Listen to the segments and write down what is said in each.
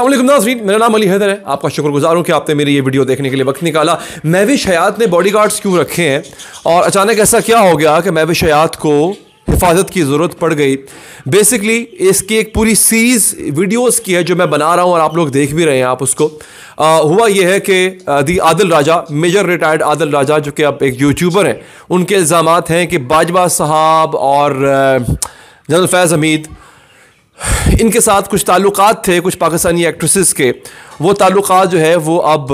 अल्लाम नाजरीन मेरा नाम अली हैदर है आपका शुक्रगुजार हूँ कि आपने मेरी ये वीडियो देखने के लिए वक्त निकाला महविश हयात ने बॉडी गार्ड्स क्यों रखे हैं और अचानक ऐसा क्या हो गया कि महविश हयात को हिफाजत की ज़रूरत पड़ गई बेसिकली इसकी एक पूरी सीरीज़ वीडियोस की है जो मैं बना रहा हूँ और आप लोग देख भी रहे हैं आप उसको आ, हुआ यह है कि दी आदिल राजा मेजर रिटायर्ड आदिल राजा जो कि अब एक यूट्यूबर हैं उनके इल्ज़ाम हैं कि बाजवा साहब और जनरल फैज़ हमीद इनके साथ कुछ ताल्लुक थे कुछ पाकिस्तानी एक्ट्रेसेस के वो ताल्लुक जो है वो अब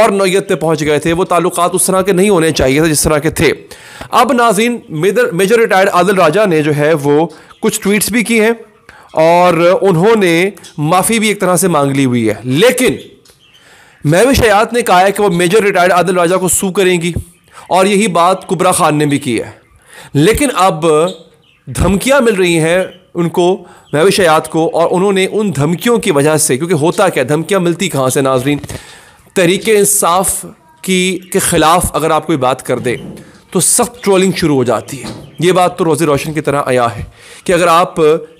और नोयत पे पहुंच गए थे वो ताल्लुक उस तरह के नहीं होने चाहिए थे जिस तरह के थे अब नाजीन major major retired Adil Raja ने जो है वो कुछ ट्वीट्स भी किए हैं और उन्होंने माफ़ी भी एक तरह से मांग ली हुई है लेकिन महविश हयात ने कहा है कि वो मेजर रिटायर्ड आदिल राजा को सू करेंगी और यही बात कुबरा खान ने भी की है लेकिन अब धमकियां मिल रही हैं उनको भविष्यात को और उन्होंने उन धमकियों की वजह से क्योंकि होता क्या धमकियाँ मिलती कहाँ से नाजरीन तहरीक इंसाफ की के ख़िलाफ़ अगर आप कोई बात कर दे तो सख्त ट्रोलिंग शुरू हो जाती है ये बात तो रोज़ रोशन की तरह आया है कि अगर आप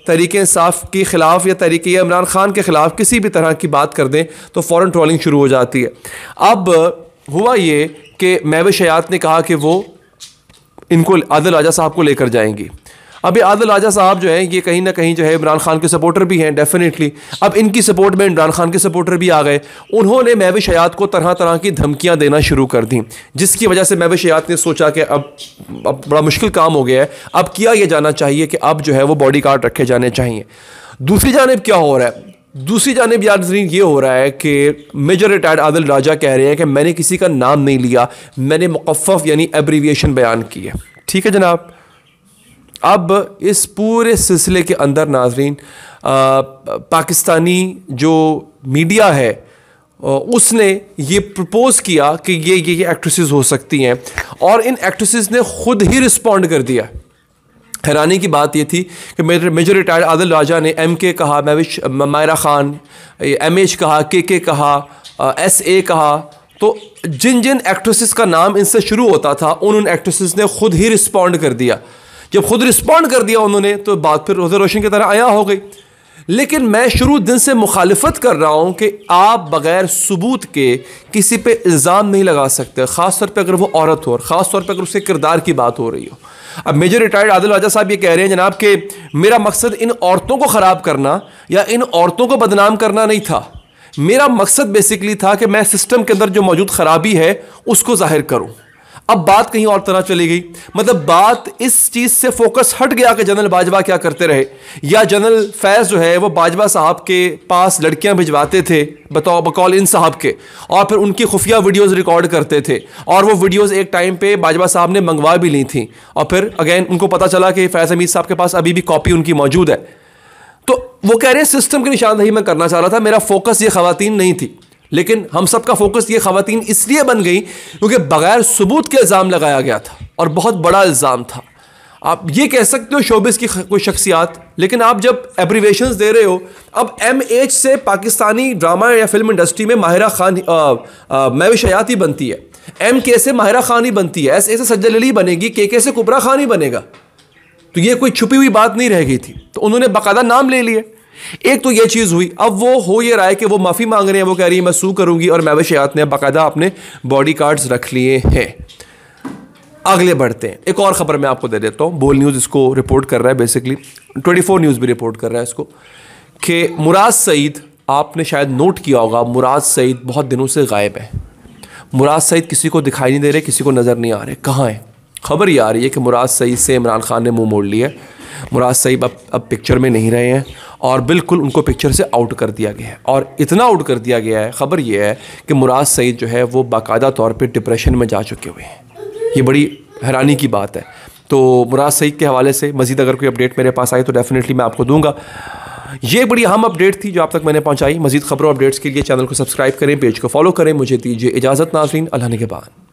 तहरीक इंसाफ के ख़िलाफ़ या तहरीक या इमरान ख़ान के ख़िलाफ़ किसी भी तरह की बात कर दें तो फ़ौर ट्रोलिंग शुरू हो जाती है अब हुआ ये कि मैब शयात ने कहा कि वो इनको आदिल राजा साहब को लेकर जाएंगी अभी आदिल राजा साहब जो है ये कहीं ना कहीं जो है इमरान खान के सपोर्टर भी हैं डेफिनेटली अब इनकी सपोर्ट में इमरान खान के सपोर्टर भी आ गए उन्होंने महविश हयात को तरह तरह की धमकियाँ देना शुरू कर दी जिसकी वजह से महविश हयात ने सोचा कि अब अब बड़ा मुश्किल काम हो गया है अब किया यह जाना चाहिए कि अब जो है वो बॉडी गार्ड रखे जाने चाहिए दूसरी जानब क्या हो रहा है दूसरी जानब यादरीन ये हो रहा है कि मेजर रिटायर्ड आदिल राजा कह रहे हैं कि मैंने किसी का नाम नहीं लिया मैंने मुकफ़ यानी एब्रीविएशन बयान की है ठीक है जनाब अब इस पूरे सिलसिले के अंदर नाजरीन पाकिस्तानी जो मीडिया है उसने ये प्रपोज़ किया कि ये ये ये एक्ट्रेसेस हो सकती हैं और इन एक्ट्रेसेस ने ख़ुद ही रिस्पॉन्ड कर दिया हैरानी की बात ये थी कि मेजर रिटायर्ड आदिल राजा ने एम के कहा मैविश मायरा ख़ान एम एच कहा के के कहा एस ए कहा तो जिन जिन एक्ट्रेसेस का नाम इनसे शुरू होता था उन उन एक्ट्रेसेस ने ख़ुद ही रिस्पॉन्ड कर दिया जब खुद रिस्पॉन्ड कर दिया उन्होंने तो बात फिर रोजा रोशन की तरह आया हो गई लेकिन मैं शुरू दिन से मुखालफत कर रहा हूँ कि आप बग़ैर सबूत के किसी पे इल्ज़ाम नहीं लगा सकते ख़ास तौर पे अगर वो औरत हो और ख़ास तौर पे अगर उसके किरदार की बात हो रही हो अब मेजर रिटायर्ड आदिल राजा साहब ये कह रहे हैं जनाब कि मेरा मकसद इन औरतों को ख़राब करना या इन औरतों को बदनाम करना नहीं था मेरा मकसद बेसिकली था कि मैं सिस्टम के अंदर जो मौजूद ख़राबी है उसको ज़ाहिर करूँ अब बात कहीं और तरह चली गई मतलब बात इस चीज़ से फोकस हट गया कि जनरल बाजवा क्या करते रहे या जनरल फैज़ जो है वो बाजवा साहब के पास लड़कियां भिजवाते थे बताओ बकौल इन साहब के और फिर उनकी खुफिया वीडियोस रिकॉर्ड करते थे और वो वीडियोस एक टाइम पे बाजवा साहब ने मंगवा भी ली थी और फिर अगेन उनको पता चला कि फैज़ हमीद साहब के पास अभी भी कॉपी उनकी मौजूद है तो वो कह रहे हैं सिस्टम की निशानदेही मैं करना चाह रहा था मेरा फोकस ये खातन नहीं थी लेकिन हम सब का फोकस ये खातन इसलिए बन गई क्योंकि बग़ैर सबूत के इल्ज़ाम लगाया गया था और बहुत बड़ा इल्ज़ाम था आप ये कह सकते हो शोबिस की कोई शख्सियात लेकिन आप जब एब्रीवेशन दे रहे हो अब एम एच से पाकिस्तानी ड्रामा या फिल्म इंडस्ट्री में माहिरा खान मैविशयात ही बनती है एम के से माहिरा खान ही बनती है एस ए से सज्जल अली बनेगी के के से कुबरा खान ही बनेगा तो ये कोई छुपी हुई बात नहीं रह गई थी तो उन्होंने बाकायदा नाम ले लिए एक तो यह चीज़ हुई अब वो हो ये रहा है कि वो माफ़ी मांग रहे हैं वो कह रही है मैं सू करूंगी और मैवे शयात ने बाकायदा अपने बॉडी कार्ड्स रख लिए हैं अगले बढ़ते हैं एक और ख़बर मैं आपको दे देता हूँ बोल न्यूज़ इसको रिपोर्ट कर रहा है बेसिकली ट्वेंटी फोर न्यूज़ भी रिपोर्ट कर रहा है इसको कि मुराद सईद आपने शायद नोट किया होगा मुराद सईद बहुत दिनों से गायब है मुराद सईद किसी को दिखाई नहीं दे रहे किसी को नज़र नहीं आ रहे कहाँ है खबर ये आ रही है कि मुराद सईद से इमरान खान ने मुंह मोड़ लिया है मुराद सईब अब अब पिक्चर में नहीं रहे हैं और बिल्कुल उनको पिक्चर से आउट कर दिया गया है और इतना आउट कर दिया गया है ख़बर यह है कि मुराद सईद जो है वो बाकायदा तौर पर डिप्रेशन में जा चुके हुए हैं ये बड़ी हैरानी की बात है तो मुराद सईद के हवाले से मज़ीद अगर कोई अपडेट मेरे पास आई तो डेफ़िनेटली मैं आपको दूंगा ये बड़ी अहम अपडेट थी जो आप तक मैंने पहुंचाई मजीद खबरों अपडेट्स के लिए चैनल को सब्सक्राइब करें पेज को फॉलो करें मुझे दीजिए इजाज़त नाजरीन अल्लाह के बाद